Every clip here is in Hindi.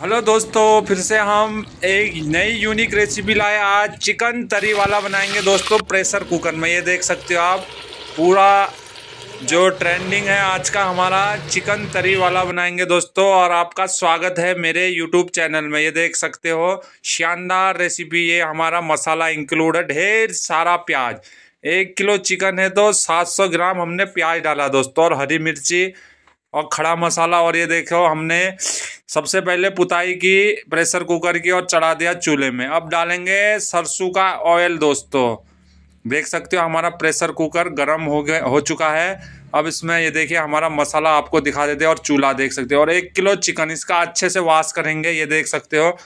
हेलो दोस्तों फिर से हम एक नई यूनिक रेसिपी लाए आज चिकन तरी वाला बनाएंगे दोस्तों प्रेशर कुकर में ये देख सकते हो आप पूरा जो ट्रेंडिंग है आज का हमारा चिकन तरी वाला बनाएंगे दोस्तों और आपका स्वागत है मेरे यूट्यूब चैनल में ये देख सकते हो शानदार रेसिपी ये हमारा मसाला इंक्लूड है ढेर सारा प्याज एक किलो चिकन है तो 700 ग्राम हमने प्याज डाला दोस्तों और हरी मिर्ची और खड़ा मसाला और ये देखो हमने सबसे पहले पुताई की प्रेशर कुकर की और चढ़ा दिया चूल्हे में अब डालेंगे सरसों का ऑयल दोस्तों देख सकते हो हमारा प्रेशर कुकर गर्म हो गया हो चुका है अब इसमें ये देखिए हमारा मसाला आपको दिखा देते हैं और चूल्हा देख सकते हो और एक किलो चिकन इसका अच्छे से वाश करेंगे ये देख सकते हो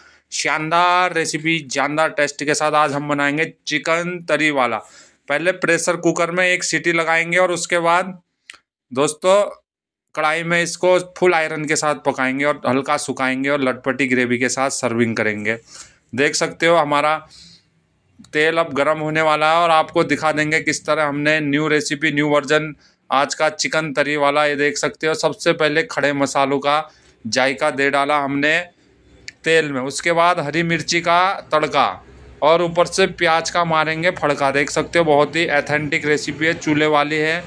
शानदार रेसिपी जानदार टेस्ट के साथ आज हम बनाएंगे चिकन तरी वाला पहले प्रेशर कुकर में एक सीटी लगाएंगे और उसके बाद दोस्तों कढ़ाई में इसको फुल आयरन के साथ पकाएंगे और हल्का सुखाएंगे और लटपटी ग्रेवी के साथ सर्विंग करेंगे देख सकते हो हमारा तेल अब गर्म होने वाला है और आपको दिखा देंगे किस तरह हमने न्यू रेसिपी न्यू वर्जन आज का चिकन तरी वाला ये देख सकते हो सबसे पहले खड़े मसालों का जायका दे डाला हमने तेल में उसके बाद हरी मिर्ची का तड़का और ऊपर से प्याज का मारेंगे फड़का देख सकते हो बहुत ही एथेंटिक रेसिपी है चूल्हे वाली है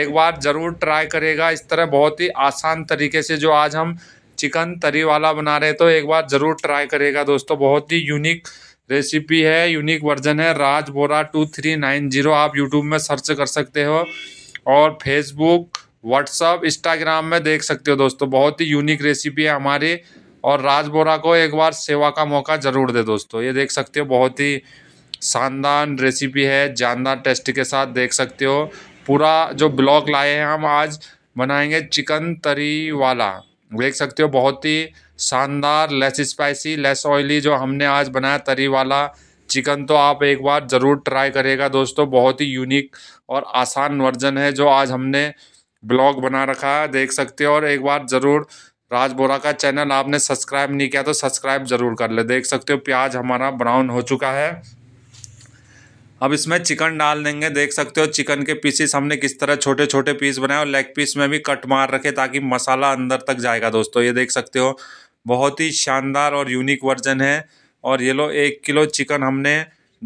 एक बार ज़रूर ट्राई करेगा इस तरह बहुत ही आसान तरीके से जो आज हम चिकन तरी वाला बना रहे तो एक बार ज़रूर ट्राई करेगा दोस्तों बहुत ही यूनिक रेसिपी है यूनिक वर्जन है Raj Bora two three nine zero आप यूट्यूब में सर्च कर सकते हो और फेसबुक व्हाट्सअप इंस्टाग्राम में देख सकते हो दोस्तों बहुत ही यूनिक रेसिपी है हमारी और राज बोरा को एक बार सेवा का मौका ज़रूर दे दोस्तों ये देख सकते हो बहुत ही शानदार रेसिपी है जानदार टेस्ट के साथ देख सकते हो पूरा जो ब्लॉग लाए हैं हम आज बनाएंगे चिकन तरी वाला देख सकते हो बहुत ही शानदार लेस स्पाइसी लेस ऑयली जो हमने आज बनाया तरी वाला चिकन तो आप एक बार ज़रूर ट्राई करेगा दोस्तों बहुत ही यूनिक और आसान वर्जन है जो आज हमने ब्लॉग बना रखा है देख सकते हो और एक बार ज़रूर राज बोरा का चैनल आपने सब्सक्राइब नहीं किया तो सब्सक्राइब ज़रूर कर ले देख सकते हो प्याज हमारा ब्राउन हो चुका है अब इसमें चिकन डाल देंगे देख सकते हो चिकन के पीसेस हमने किस तरह छोटे छोटे पीस बनाए और लेग पीस में भी कट मार रखे ताकि मसाला अंदर तक जाएगा दोस्तों ये देख सकते हो बहुत ही शानदार और यूनिक वर्जन है और ये लो एक किलो चिकन हमने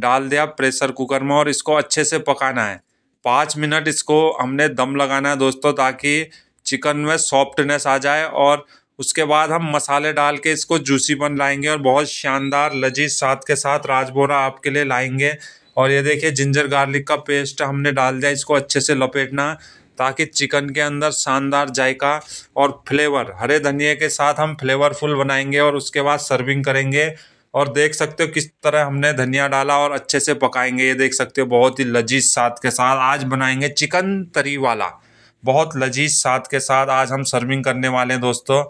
डाल दिया प्रेशर कुकर में और इसको अच्छे से पकाना है पाँच मिनट इसको हमने दम लगाना है दोस्तों ताकि चिकन में सॉफ्टनेस आ जाए और उसके बाद हम मसाले डाल के इसको जूसी बन लाएंगे और बहुत शानदार लजीज साथ के साथ राजभोरा आपके लिए लाएंगे और ये देखिए जिंजर गार्लिक का पेस्ट हमने डाल दिया इसको अच्छे से लपेटना ताकि चिकन के अंदर शानदार जायका और फ्लेवर हरे धनिए के साथ हम फ्लेवरफुल बनाएंगे और उसके बाद सर्विंग करेंगे और देख सकते हो किस तरह हमने धनिया डाला और अच्छे से पकाएंगे ये देख सकते हो बहुत ही लजीज साथ के साथ आज बनाएंगे चिकन तरी वाला बहुत लजीज साथ के साथ आज हम सर्विंग करने वाले हैं दोस्तों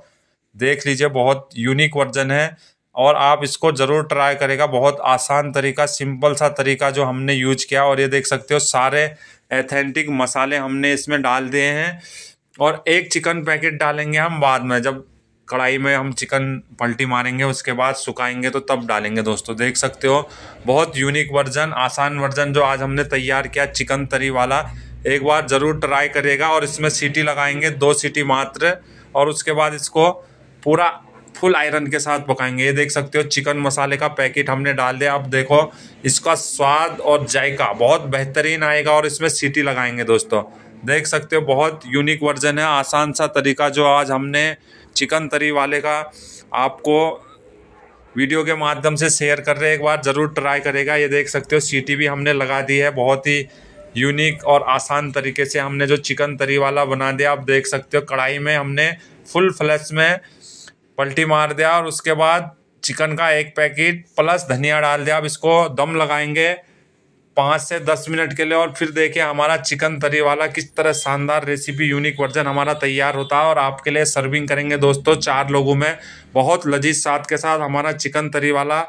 देख लीजिए बहुत यूनिक वर्जन है और आप इसको ज़रूर ट्राई करेगा बहुत आसान तरीका सिंपल सा तरीका जो हमने यूज किया और ये देख सकते हो सारे एथेंटिक मसाले हमने इसमें डाल दिए हैं और एक चिकन पैकेट डालेंगे हम बाद में जब कढ़ाई में हम चिकन पलटी मारेंगे उसके बाद सुखाएंगे तो तब डालेंगे दोस्तों देख सकते हो बहुत यूनिक वर्जन आसान वर्जन जो आज हमने तैयार किया चिकन तरी वाला एक बार ज़रूर ट्राई करेगा और इसमें सीटी लगाएंगे दो सीटी मात्र और उसके बाद इसको पूरा फुल आयरन के साथ पकाएंगे ये देख सकते हो चिकन मसाले का पैकेट हमने डाल दिया आप देखो इसका स्वाद और जायका बहुत बेहतरीन आएगा और इसमें सीटी लगाएंगे दोस्तों देख सकते हो बहुत यूनिक वर्जन है आसान सा तरीका जो आज हमने चिकन तरी वाले का आपको वीडियो के माध्यम से शेयर कर रहे एक बार ज़रूर ट्राई करेगा ये देख सकते हो सीटी भी हमने लगा दी है बहुत ही यूनिक और आसान तरीके से हमने जो चिकन तरी वाला बना दिया आप देख सकते हो कढ़ाई में हमने फुल फ्लैश में पलटी मार दिया और उसके बाद चिकन का एक पैकेट प्लस धनिया डाल दिया अब इसको दम लगाएंगे पाँच से दस मिनट के लिए और फिर देखिए हमारा चिकन तरी वाला किस तरह शानदार रेसिपी यूनिक वर्जन हमारा तैयार होता है और आपके लिए सर्विंग करेंगे दोस्तों चार लोगों में बहुत लजीज साथ के साथ हमारा चिकन तरी वाला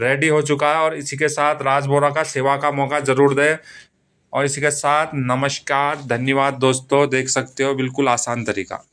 रेडी हो चुका है और इसी के साथ राज का सेवा का मौका ज़रूर दें और इसी के साथ नमस्कार धन्यवाद दोस्तों देख सकते हो बिल्कुल आसान तरीका